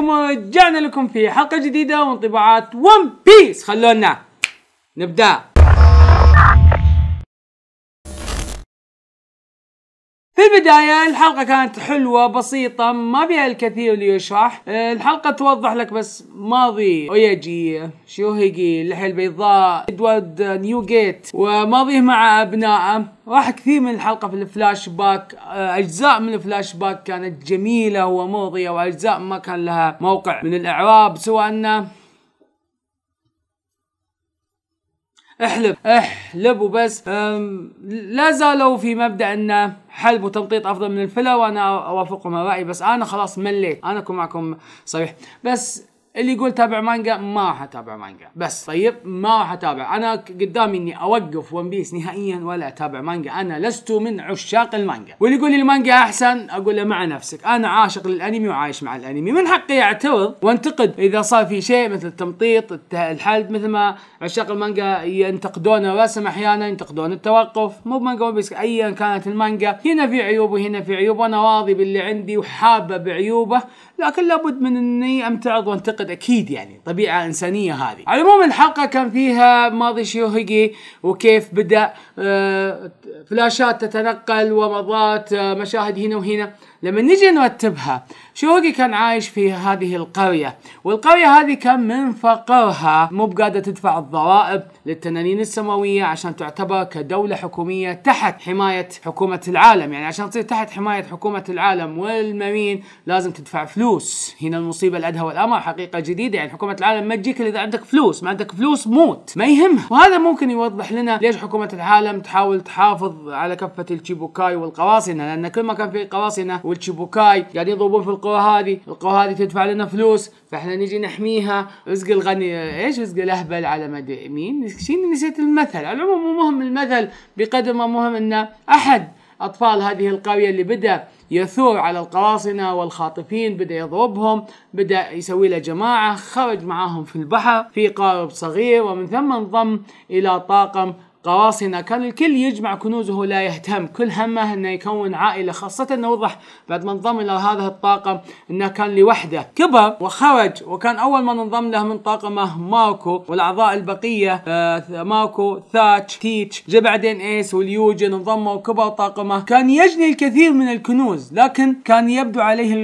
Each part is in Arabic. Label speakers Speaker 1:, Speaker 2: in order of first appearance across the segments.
Speaker 1: عليكم ورجعنا لكم في حلقه جديده وانطباعات ون بيس خلونا نبدأ بالبداية الحلقة كانت حلوة بسيطة ما فيها الكثير ليشرح الحلقة توضح لك بس ماضي أوياجي شوهيجي اللحية البيضاء ادوارد نيو جيت وماضيه مع أبنائه راح كثير من الحلقة في الفلاش باك أجزاء من الفلاش باك كانت جميلة ومرضية وأجزاء ما كان لها موقع من الإعراب سواء أنه احلب احلب وبس لا زالوا في مبدا انه حلب وتمطيط افضل من الفلا وانا اوافقهم الراي بس انا خلاص مليت انا اكون معكم صريح بس اللي يقول تابع مانجا ما راح اتابع مانجا بس طيب ما راح اتابع انا قدامي اني اوقف ون بيس نهائيا ولا اتابع مانجا انا لست من عشاق المانجا واللي يقول لي المانجا احسن اقول له مع نفسك انا عاشق للانمي وعايش مع الانمي من حقي اعترض وانتقد اذا صار في شيء مثل التمطيط الحلب مثل ما عشاق المانجا ينتقدون الرسم احيانا ينتقدون التوقف مو بمانجا ون بيس ايا كانت المانجا هنا في عيوب وهنا في عيوب وانا راضي باللي عندي وحابه بعيوبه لكن لابد من اني امتعض وانتقد اكيد يعني طبيعه انسانيه هذه على العموم الحلقه كان فيها ماضي شيوهيجي وكيف بدا آه، فلاشات تتنقل ومضات آه، مشاهد هنا وهنا لما نجي نرتبها شوقي كان عايش في هذه القرية والقرية هذه كان من فقرها مو بقادر تدفع الضرائب للتنانين السماوية عشان تعتبر كدولة حكومية تحت حماية حكومة العالم يعني عشان تصير تحت حماية حكومة العالم والمارين لازم تدفع فلوس هنا المصيبة الأدهى والأمر حقيقة جديدة يعني حكومة العالم ما تجيك إذا عندك فلوس ما عندك فلوس موت ما يهمها وهذا ممكن يوضح لنا ليش حكومة العالم تحاول تحافظ على كفة الشيبوكاي والقراصنة لأن كل ما كان في قراصنة والشبوكاي قاعد يضربون في القوه هذه القوه هذه تدفع لنا فلوس فاحنا نجي نحميها رزق الغني ايش رزق الاهبل على مدى مين شيني نسيت المثل على العموم مو مهم المثل بقدر ما مهم ان احد اطفال هذه القريه اللي بدا يثور على القراصنة والخاطفين بدأ يضربهم بدأ يسوي له جماعة خرج معاهم في البحر في قارب صغير ومن ثم انضم إلى طاقم قواصنا كان الكل يجمع كنوزه لا يهتم كل همه انه يكون عائله خاصه انه وضح بعد ما انضم الى هذا الطاقم انه كان لوحده كبر وخرج وكان اول من انضم له من طاقمه ماركو والاعضاء البقيه آه ماركو ثاتش تيتش جاء بعدين ايس واليوجن انضموا وكبر طاقمه كان يجني الكثير من الكنوز لكن كان يبدو عليه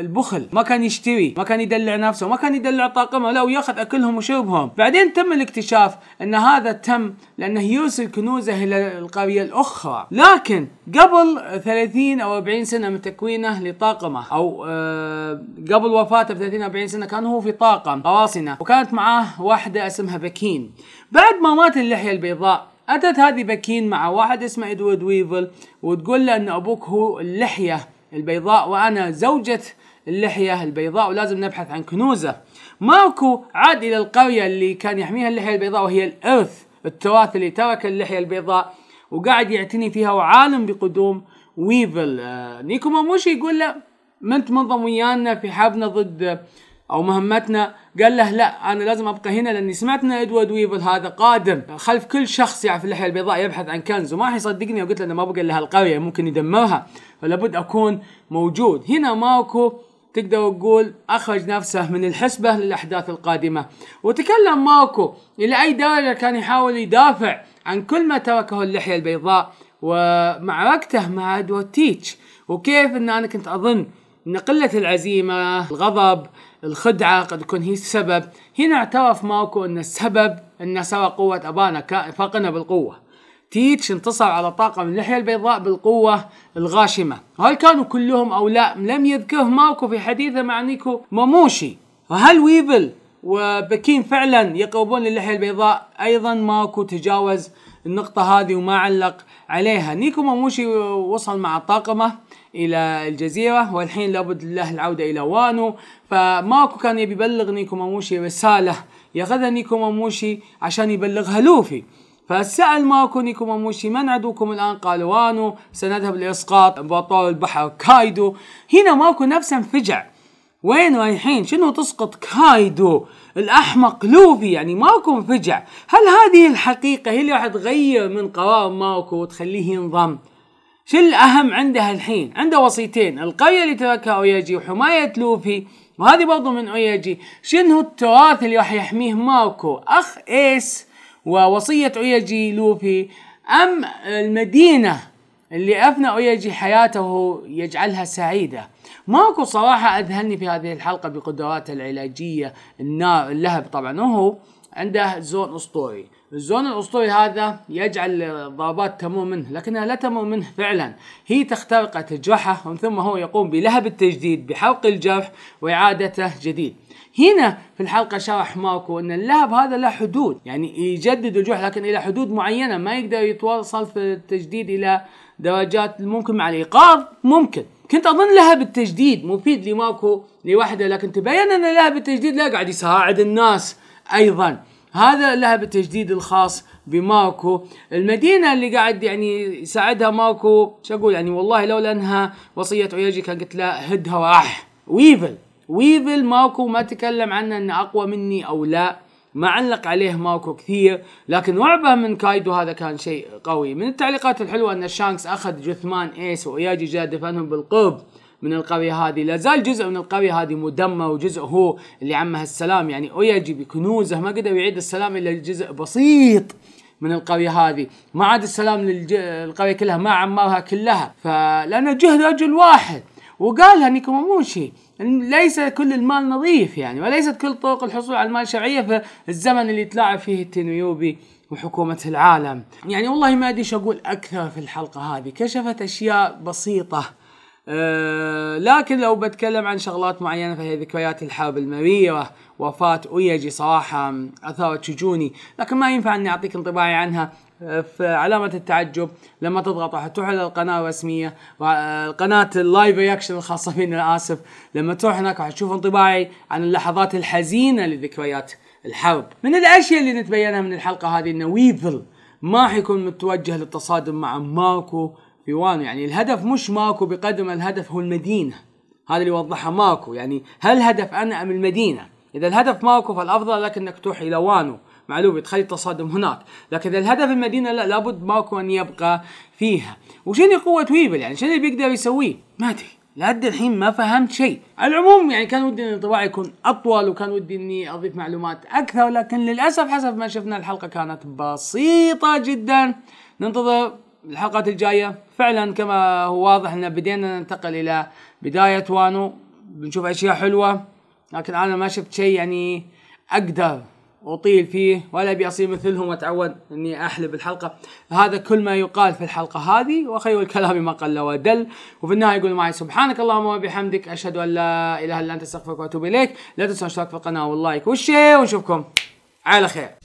Speaker 1: البخل ما كان يشتري ما كان يدلع نفسه ما كان يدلع طاقمه لا وياخذ اكلهم وشربهم بعدين تم الاكتشاف ان هذا تم لانه يرسل كنوزه إلى القرية الأخرى لكن قبل 30 أو 40 سنة من تكوينه لطاقمه أو آه، قبل وفاته ب 30 40 سنة كان هو في طاقم قراصنة وكانت معاه واحدة اسمها بكين بعد ما مات اللحية البيضاء أتت هذه بكين مع واحد اسمه إدوارد ويفل وتقول له أن أبوك هو اللحية البيضاء وأنا زوجة اللحية البيضاء ولازم نبحث عن كنوزه ماكو عاد إلى القرية اللي كان يحميها اللحية البيضاء وهي الإرث التراث اللي ترك اللحية البيضاء وقاعد يعتني فيها وعالم بقدوم ويفل آه نيكو ماموشي يقول له ما انت منضم ويانا في حربنا ضد او مهمتنا قال له لا انا لازم ابقى هنا لاني سمعت ان ادوارد ويفل هذا قادم خلف كل شخص يعرف اللحيه البيضاء يبحث عن كنز وما حيصدقني لو قلت له ما بقى الا هالقريه ممكن يدمرها فلابد اكون موجود هنا ماركو تقدر تقول اخرج نفسه من الحسبه للاحداث القادمه وتكلم ماكو الى اي درجه كان يحاول يدافع عن كل ما تركه اللحيه البيضاء ومعركته مع ادوارد تيتش وكيف ان انا كنت اظن ان قله العزيمه الغضب الخدعه قد يكون هي السبب هنا اعترف ماكو ان السبب ان سرى قوه ابانا فاقنا بالقوه تيتش انتصر على طاقم اللحية البيضاء بالقوة الغاشمة هل كانوا كلهم أو لا لم يذكره ماركو في حديثه مع نيكو موموشي وهل ويفل وبكين فعلا يقربون للحية البيضاء أيضا ماركو تجاوز النقطة هذه وما علق عليها نيكو موموشي وصل مع طاقمه إلى الجزيرة والحين لابد له العودة إلى وانو فماركو كان يبي يبلغ نيكو موموشي رسالة ياخذها نيكو موموشي عشان يبلغها لوفي فسأل نيكو وموشي من عدوكم الآن قالوا وانو سنذهب لإسقاط بطول البحر كايدو هنا ماكو نفسه انفجع وين رايحين شنو تسقط كايدو الأحمق لوفي يعني ماكو انفجع هل هذه الحقيقة هي اللي راح تغير من قرار ماكو وتخليه ينضم شو الأهم عنده الحين عنده وصيتين القرية اللي تركها أوياجي وحماية لوفي وهذه برضو من أوياجي شنو التراث اللي راح يحميه ماكو أخ إيس ووصية أويجي لوفي أم المدينة اللي أفنى أويجي حياته يجعلها سعيدة ماكو صراحة أذهلني في هذه الحلقة بقدراته العلاجية اللهب طبعا وهو عنده زون أسطوري الزون الاسطوري هذا يجعل الضربات تمو منه لكنها لا تمو منه فعلا هي تخترقه تجرحه ومن ثم هو يقوم بلهب التجديد بحرق الجرح واعادته جديد هنا في الحلقه شرح ماركو ان اللهب هذا له حدود يعني يجدد الجرح لكن الى حدود معينه ما يقدر يتواصل في التجديد الى درجات ممكن مع الايقاظ ممكن كنت اظن لهب التجديد مفيد لماركو لوحده لكن تبين ان لهب التجديد لا قاعد يساعد الناس ايضا هذا لها بالتجديد الخاص بماكو المدينه اللي قاعد يعني يساعدها ماكو شو اقول يعني والله لولا انها وصيه عياجي كان قلت له هدها وراح ويفل ويفل ماكو ما تكلم عنه انه اقوى مني او لا ما علق عليه ماكو كثير لكن وعبه من كايدو هذا كان شيء قوي من التعليقات الحلوه ان شانكس اخذ جثمان ايس واياجي جاء دفنهم بالقرب من القرية هذه لا زال جزء من القرية هذه مدمر وجزء هو اللي عمها السلام يعني أويجي بكنوزه ما قدر يعيد السلام إلا جزء بسيط من القرية هذه ما عاد السلام للقرية كلها ما عمرها كلها فلأن جهد رجل واحد وقالها نيكوموموشي ليس كل المال نظيف يعني وليست كل طرق الحصول على المال شرعية في الزمن اللي تلاعب فيه التنويوبي وحكومة العالم يعني والله ما أدري أقول أكثر في الحلقة هذه كشفت أشياء بسيطة آه، لكن لو بتكلم عن شغلات معينه فهي ذكريات الحرب المريره وفاه اويجي صراحه اثارت شجوني لكن ما ينفع اني اعطيك انطباعي عنها آه، في علامة التعجب لما تضغط راح تروح على القناة الرسمية آه، قناة اللايف رياكشن الخاصة فيني آسف لما تروح هناك راح تشوف انطباعي عن اللحظات الحزينة لذكريات الحرب من الأشياء اللي نتبينها من الحلقة هذه أن ويفل ما حيكون متوجه للتصادم مع ماركو في وانو يعني الهدف مش ماكو بقدر ما الهدف هو المدينه هذا اللي يوضحها ماكو يعني هل الهدف انا ام المدينه اذا الهدف ماكو فالافضل لك انك تروح الى وانو معلومة تخلي التصادم هناك لكن اذا الهدف المدينه لا لابد ماكو ان يبقى فيها وشنو قوه ويبل يعني شنو اللي بيقدر يسويه ما ادري لحد الحين ما فهمت شيء على العموم يعني كان ودي ان الانطباع يكون اطول وكان ودي اني اضيف معلومات اكثر لكن للاسف حسب ما شفنا الحلقه كانت بسيطه جدا ننتظر الحلقات الجايه فعلا كما هو واضح ان بدينا ننتقل الى بدايه وانو بنشوف اشياء حلوه لكن انا ما شفت شيء يعني اقدر اطيل فيه ولا ابي اصير مثلهم واتعود اني احلب الحلقه هذا كل ما يقال في الحلقه هذه وخير الكلام ما قل ودل وفي النهايه يقول معي سبحانك اللهم وبحمدك اشهد ان لا اله الا انت استغفرك واتوب اليك لا تنسوا الاشتراك في القناه واللايك والشير ونشوفكم على خير